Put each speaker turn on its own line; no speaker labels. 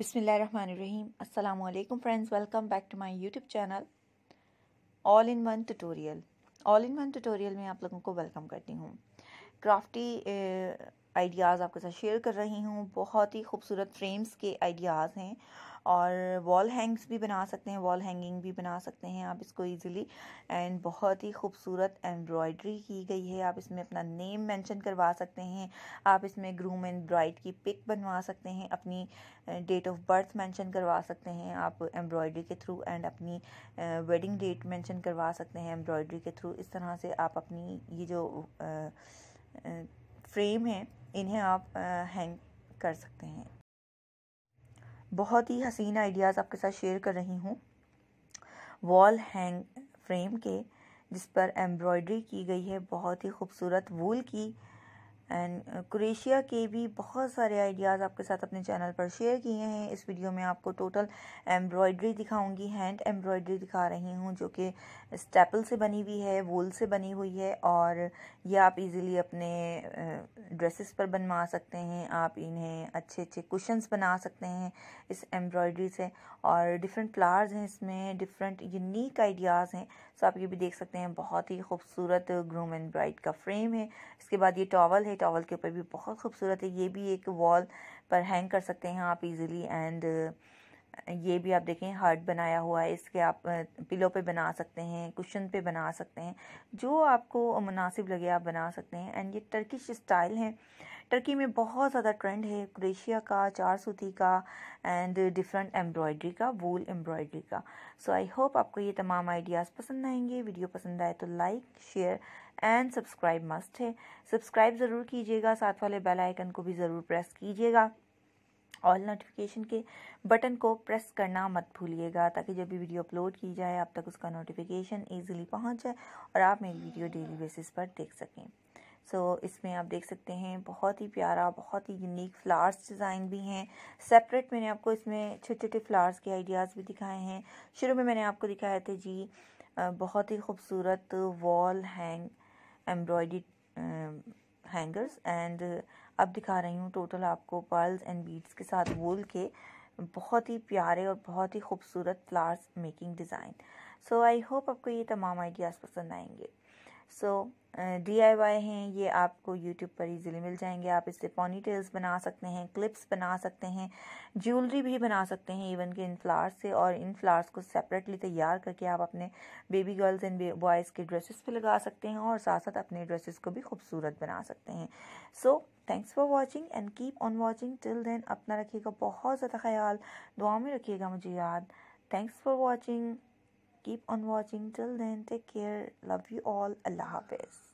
बिसमीम अल्लाम friends welcome back to my YouTube channel all in one tutorial all in one tutorial में आप लोगों को वेलकम करती हूँ क्राफ्टी आइडियाज़ आपके साथ शेयर कर रही हूँ बहुत ही खूबसूरत फ्रेम्स के आइडियाज़ हैं और वॉल हैंग्स भी बना सकते हैं वॉल हैंगिंग भी बना सकते हैं आप इसको इजीली एंड बहुत ही खूबसूरत एम्ब्रॉयडरी की गई है आप इसमें अपना नेम मेंशन करवा सकते हैं आप इसमें ग्रूम एंड ब्राइड की पिक बनवा सकते हैं अपनी डेट ऑफ बर्थ मेंशन करवा सकते हैं आप एम्ब्रॉयडरी के थ्रू एंड अपनी वेडिंग डेट मैंशन करवा सकते हैं एम्ब्रॉयडरी के थ्रू इस तरह से आप अपनी ये जो फ्रेम है इन्हें आप हैंग कर सकते हैं बहुत ही हसीन आइडियाज़ आपके साथ शेयर कर रही हूँ वॉल हैंग फ्रेम के जिस पर एम्ब्रॉयडरी की गई है बहुत ही खूबसूरत वूल की एंड क्रोएशिया के भी बहुत सारे आइडियाज़ आपके साथ अपने चैनल पर शेयर किए हैं इस वीडियो में आपको टोटल एम्ब्रॉयडरी दिखाऊंगी हैंड एम्ब्रॉयडरी दिखा रही हूँ जो कि स्टेपल से बनी हुई है वूल से बनी हुई है और ये आप इजीली अपने ड्रेसेस पर बनवा सकते हैं आप इन्हें अच्छे अच्छे कुशंस बना सकते हैं इस एम्ब्रॉयडरी से और डिफरेंट फ्लावर्स हैं इसमें डिफरेंट यूनिक आइडियाज़ हैं सो आप ये भी देख सकते हैं बहुत ही खूबसूरत ग्रूम एंड ब्राइड का फ्रेम है इसके बाद ये टॉवल है टॉवल के ऊपर भी बहुत खूबसूरत है ये भी एक वॉल पर हैंग कर सकते हैं आप इजीली एंड ये भी आप देखें हार्ट बनाया हुआ है इसके आप पिलो पे बना सकते हैं कुशन पे बना सकते हैं जो आपको मुनासिब लगे आप बना सकते हैं एंड ये टर्किश स्टाइल है टर्की में बहुत ज़्यादा ट्रेंड है क्रेशिया का चार सूती का एंड डिफरेंट एम्ब्रॉयडरी का वूल एम्ब्रॉयडरी का सो आई होप आपको ये तमाम आइडियाज़ पसंद आएंगे वीडियो पसंद आए तो like share and subscribe must है सब्सक्राइब ज़रूर कीजिएगा साथ वाले बेल आइकन को भी ज़रूर प्रेस कीजिएगा ऑल नोटिफिकेशन के बटन को प्रेस करना मत भूलिएगा ताकि जब भी वीडियो अपलोड की जाए आप तक उसका नोटिफिकेशन ईजिली पहुँच जाए और आप मेरी वीडियो डेली बेसिस पर देख सकें सो so, इसमें आप देख सकते हैं बहुत ही प्यारा बहुत ही यूनिक फ्लावर्स डिज़ाइन भी हैं सेपरेट मैंने आपको इसमें छोटे छोटे फ्लावर्स के आइडियाज़ भी दिखाए हैं शुरू में मैंने आपको दिखाए थे जी बहुत ही खूबसूरत wall hang embroidered hangers and अब दिखा रही हूँ टोटल आपको पर्ल्स एंड बीड्स के साथ वूल के बहुत ही प्यारे और बहुत ही खूबसूरत flowers making design so I hope आपको ये तमाम आइडियाज़ पसंद आएंगे सो डी आई वाई हैं ये आपको यूट्यूब पर ईजिली मिल जाएंगे आप इससे पॉनी टेल्स बना सकते हैं क्लिप्स बना सकते हैं ज्वेलरी भी बना सकते हैं इवन के इन फ्लावर्स से और इन फ्लावर्स को सेपरेटली तैयार करके आप अपने बेबी गर्ल्स एंड बॉयज़ के ड्रेसेस पे लगा सकते हैं और साथ साथ अपने ड्रेसेस को भी खूबसूरत बना सकते हैं so so, thanks for watching and keep on watching till then अपना रखिएगा बहुत ज़्यादा ख्याल दुआ में रखिएगा मुझे याद thanks for watching keep on watching till then take care love you all अल्लाह हाफिज़